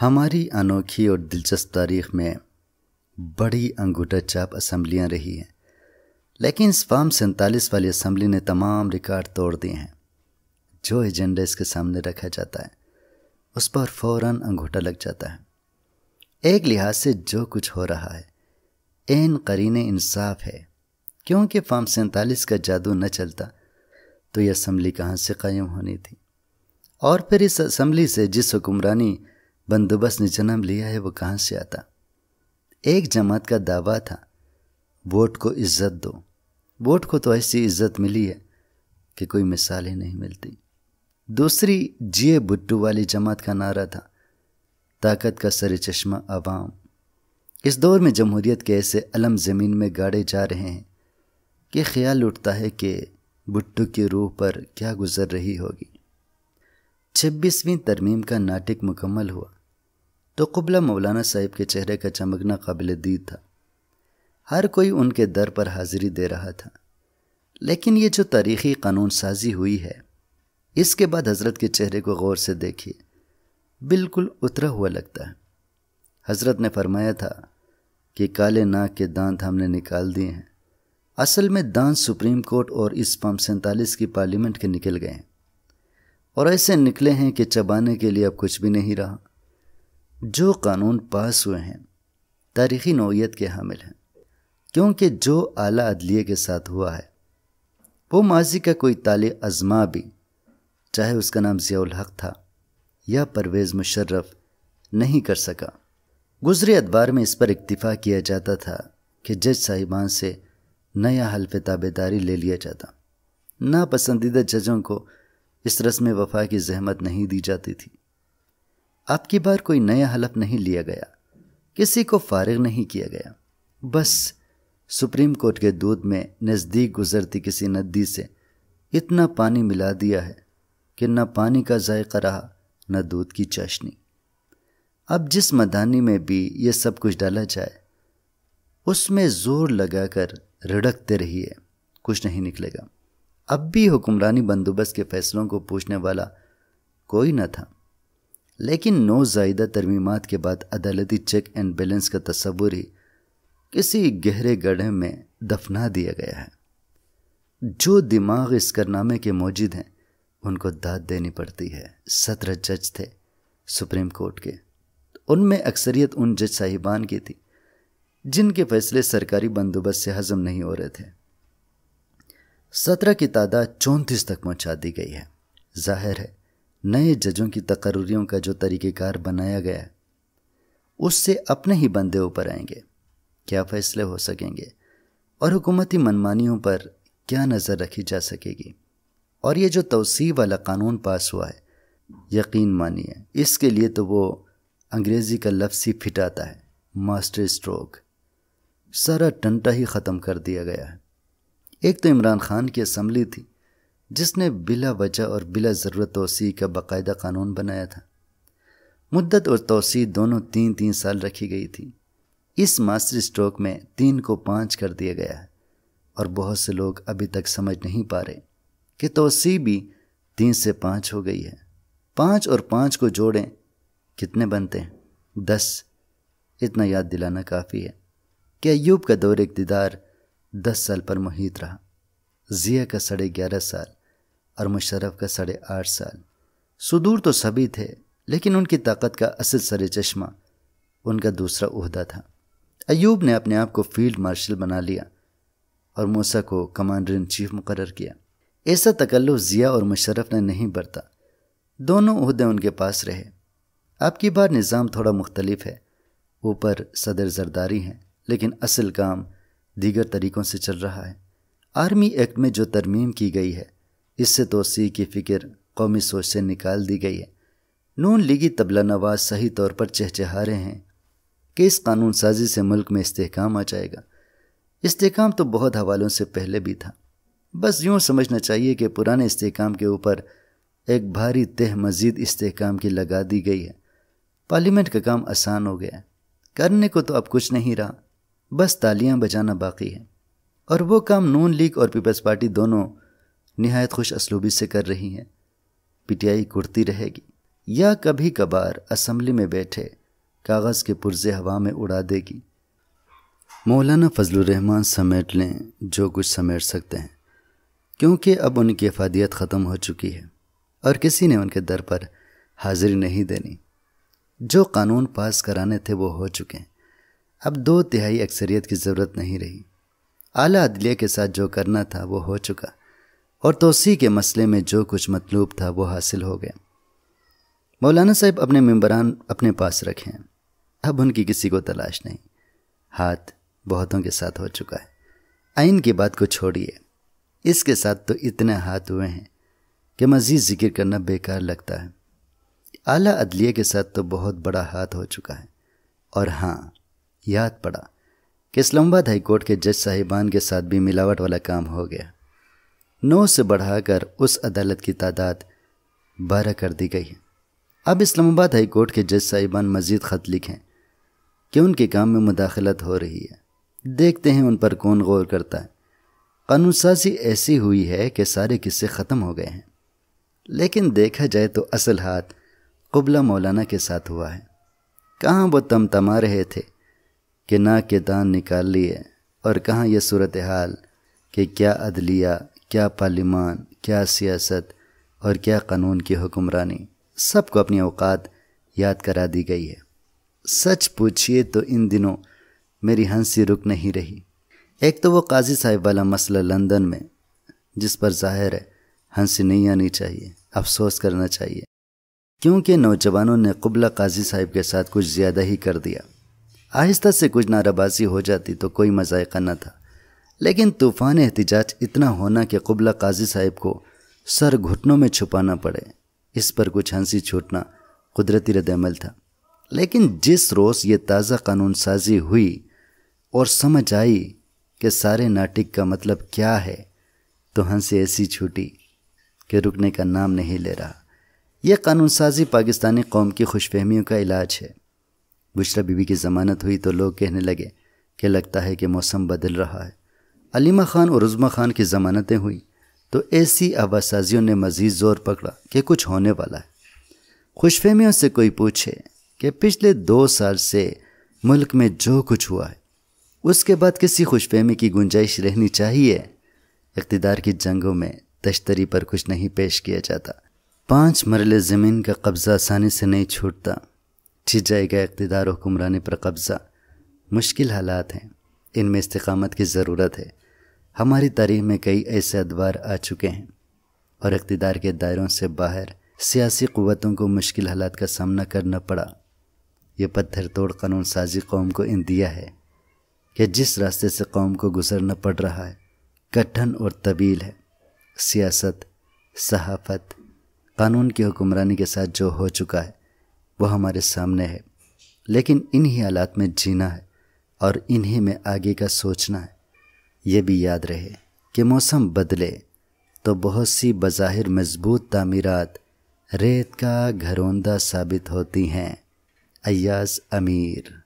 हमारी अनोखी और दिलचस्प तारीख में बड़ी अंगूठा चाप असम्बलियाँ रही हैं लेकिन इस फार्म सैंतालीस वाली असम्बली ने तमाम रिकॉर्ड तोड़ दिए हैं जो एजेंडा इसके सामने रखा जाता है उस पर फ़ौर अंगूठा लग जाता है एक लिहाज से जो कुछ हो रहा है एन करीन इंसाफ है क्योंकि फार्म सैंतालीस का जादू न चलता तो यह असम्बली कहाँ से कायम होनी थी और फिर इस असम्बली से जिस हुक्मरानी बंदोबस्त ने जन्म लिया है वो कहाँ से आता एक जमात का दावा था वोट को इज्जत दो वोट को तो ऐसी इज्जत मिली है कि कोई मिसाल ही नहीं मिलती दूसरी जिए भुट्टू वाली जमात का नारा था ताकत का सर चश्मा आवाम इस दौर में जमहूरियत के ऐसे अलम ज़मीन में गाड़े जा रहे हैं कि ख्याल उठता है कि भुट्टू की रूह पर क्या गुजर रही होगी छब्बीसवीं तरमीम का नाटक मुकम्मल हुआ तो कुबला मौलाना साहिब के चेहरे का चमकना काबिल दीद था हर कोई उनके दर पर हाजिरी दे रहा था लेकिन ये जो तारीखी कानून साजी हुई है इसके बाद हज़रत के चेहरे को गौर से देखिए बिल्कुल उतरा हुआ लगता है हज़रत ने फरमाया था कि काले नाक के दांत हमने निकाल दिए हैं असल में दांत सुप्रीम कोर्ट और इस पम सैंतालीस की पार्लियामेंट के निकल गए हैं और ऐसे निकले हैं कि चबाने के लिए अब कुछ भी नहीं रहा जो कानून पास हुए हैं तारीखी नौीयत के हामिल हैं क्योंकि जो आला अदलिए के साथ हुआ है वो माजी का कोई ताले आजमा भी चाहे उसका नाम ज़ियाल हक था या परवेज़ मुशर्रफ नहीं कर सका गुजरे अदबार में इस पर इक्तफ़ा किया जाता था कि जज साहिबान से नया हल्फ ताबेदारी ले लिया जाता नापसंदीदा जजों को इस रस्म वफा की जहमत नहीं दी जाती थी आपकी बार कोई नया हलफ नहीं लिया गया किसी को फारिग नहीं किया गया बस सुप्रीम कोर्ट के दूध में नज़दीक गुजरती किसी नदी से इतना पानी मिला दिया है कि न पानी का जायका रहा न दूध की चाशनी अब जिस मदानी में भी ये सब कुछ डाला जाए उसमें ज़ोर लगाकर रिड़कते रहिए कुछ नहीं निकलेगा अब भी हुक्मरानी बंदोबस्त के फैसलों को पूछने वाला कोई न था लेकिन नौ जायदा तरमीमत के बाद अदालती चेक एंड बैलेंस का तस्वुर ही किसी गहरे गढ़े में दफना दिया गया है जो दिमाग इस करनामे के मौजूद हैं उनको दाद देनी पड़ती है सत्रह जज थे सुप्रीम कोर्ट के उनमें अक्सरियत उन जज साहिबान की थी जिनके फैसले सरकारी बंदोबस्त से हजम नहीं हो रहे थे सत्रह की तादाद चौंतीस तक पहुंचा दी गई है जाहिर है नए जजों की तकर्रियों का जो तरीक़ेकार बनाया गया उससे अपने ही बंदे ऊपर आएंगे क्या फैसले हो सकेंगे और हुकूमती मनमानियों पर क्या नज़र रखी जा सकेगी और ये जो तोसी वाला कानून पास हुआ है यकीन मानिए इसके लिए तो वो अंग्रेज़ी का लफ्स ही फिटाता है मास्टर स्ट्रोक सारा टंटा ही ख़त्म कर दिया गया है एक तो इमरान खान की असम्बली थी जिसने बिला वजह और बिला ज़रूरत तोसी का बाकायदा कानून बनाया था मुद्दत और तोसी दोनों तीन तीन साल रखी गई थी इस मास्टर स्ट्रोक में तीन को पाँच कर दिया गया है और बहुत से लोग अभी तक समझ नहीं पा रहे कि तोसी भी तीन से पाँच हो गई है पाँच और पाँच को जोड़ें कितने बनते हैं दस इतना याद दिलाना काफ़ी है कि अयूब का दौर इकतदार दस साल पर मुहित रहा ज़िया का साढ़े ग्यारह साल और मुशरफ़ का साढ़े आठ साल सुदूर तो सभी थे लेकिन उनकी ताकत का असल सर चश्मा उनका दूसरा उहदा था अयूब ने अपने आप को फील्ड मार्शल बना लिया और मूसा को कमांडर इन चीफ मुकर किया ऐसा तकल्लु ज़िया और मुशरफ़ ने नहीं बरता दोनों उहदे उनके पास रहे आपकी बार निज़ाम थोड़ा मुख्तलिफ है ऊपर सदर जरदारी हैं लेकिन असल काम दीगर तरीक़ों से चल रहा है आर्मी एक्ट में जो तरमीम की गई है इससे तोसी की फ़िक्र कौमी सोच से निकाल दी गई है नून लीगी तबला नवाज सही तौर पर चहचहा रहे हैं कि इस कानून साजी से मुल्क में इस्तेकाम आ जाएगा इस्तेकाम तो बहुत हवालों से पहले भी था बस यूँ समझना चाहिए कि पुराने इस्तेकाम के ऊपर एक भारी तह मजीद इस्तेकाम की लगा दी गई है पार्लियामेंट का काम आसान हो गया है करने को तो अब कुछ नहीं रहा बस तालियां बजाना बाकी है और वो काम नून लीग और पीपल्स पार्टी दोनों नहायत खुश असलूबी से कर रही हैं पीटीआई कुर्ती रहेगी या कभी कभार असम्बली में बैठे कागज़ के पुर्जे हवा में उड़ा देगी मौलाना फजलरहमान समेट लें जो कुछ समेट सकते हैं क्योंकि अब उनकी अफादियत ख़त्म हो चुकी है और किसी ने उनके दर पर हाजिरी नहीं देनी जो कानून पास कराने थे वो हो चुके हैं अब दो तिहाई अक्सरियत की ज़रूरत नहीं रही आला अदलिया के साथ जो करना था वो हो चुका और तोसी के मसले में जो कुछ मतलूब था वो हासिल हो गया मौलाना साहब अपने मम्बरान अपने पास रखे हैं अब उनकी किसी को तलाश नहीं हाथ बहुतों के साथ हो चुका है आइन की बात को छोड़िए इसके साथ तो इतने हाथ हुए हैं कि मज़ीद जिक्र करना बेकार लगता है आला अदलिया के साथ तो बहुत बड़ा हाथ हो चुका है और हाँ याद पड़ा कि इस्लामाबाद हाईकोर्ट के जज साहिबान के साथ भी मिलावट वाला काम हो गया नौ से बढ़ाकर उस अदालत की तादाद बारह कर दी गई है अब इस्लामाबाद हाईकोर्ट के जज साहिबान मजीद ख़त लिखें कि उनके काम में मुदाखलत हो रही है देखते हैं उन पर कौन गौर करता है कानून साजी ऐसी हुई है कि सारे किस्से ख़त्म हो गए हैं लेकिन देखा जाए तो असल हाथ कुबला मौलाना के साथ हुआ है कहाँ वो तम तमा रहे थे कि ना के दान निकाल लिए और कहाँ यह सूरत हाल कि क्या अदलिया क्या पार्लिमान क्या सियासत और क्या कानून की हुक्मरानी सबको अपनी अवकात याद करा दी गई है सच पूछिए तो इन दिनों मेरी हंसी रुक नहीं रही एक तो वो काजी साहिब वाला मसला लंदन में जिस पर जाहिर है हंसी नहीं आनी चाहिए अफसोस करना चाहिए क्योंकि नौजवानों ने कुबला काजी साहिब के साथ कुछ ज़्यादा ही कर दिया आहिस्ता से कुछ नाराबाजी हो जाती तो कोई मजायका न था लेकिन तूफ़ान एहतजाज इतना होना कि कुबला काजी साहिब को सर घुटनों में छुपाना पड़े इस पर कुछ हंसी छूटना कुदरती रदमल था लेकिन जिस रोज़ ये ताज़ा कानून साजी हुई और समझ आई कि सारे नाटिक का मतलब क्या है तो हंसी ऐसी छूटी कि रुकने का नाम नहीं ले रहा यह कानून साजी पाकिस्तानी कौम की खुशफहमियों का इलाज है बुशरा बीबी की ज़मानत हुई तो लोग कहने लगे कि लगता है कि मौसम बदल रहा है अलीमा ख़ान और उज़मा ख़ान की ज़मानतें हुई तो ऐसी आवासाजियों ने मज़ीद ज़ोर पकड़ा कि कुछ होने वाला है खुशफहमियों से कोई पूछे कि पिछले दो साल से मुल्क में जो कुछ हुआ है उसके बाद किसी खुशफहमी की गुंजाइश रहनी चाहिए इकतदार की जंगों में तश्तरी पर कुछ नहीं पेश किया जाता पाँच मरले ज़मीन का कब्ज़ा आसानी से नहीं छूटता जिस जाएगा इकतदार हुक्मरानी पर कब्ज़ा मुश्किल हालात हैं इनमें इस्तकामत की ज़रूरत है हमारी तारीख में कई ऐसे अदवार आ चुके हैं और इकतदार के दायरों से बाहर सियासी क़वतों को मुश्किल हालात का सामना करना पड़ा ये पत्थर तोड़ कानून साजी कौम को इन दिया है कि जिस रास्ते से कौम को गुजरना पड़ रहा है कठन और तबील है सियासत सहाफत कानून की हुक्मरानी के साथ जो हो चुका है वह हमारे सामने है लेकिन इन्हीं हालात में जीना है और इन्हीं में आगे का सोचना है ये भी याद रहे कि मौसम बदले तो बहुत सी बज़ाहिर मजबूत तमीरत रेत का घरौंदा साबित होती हैं अयास अमीर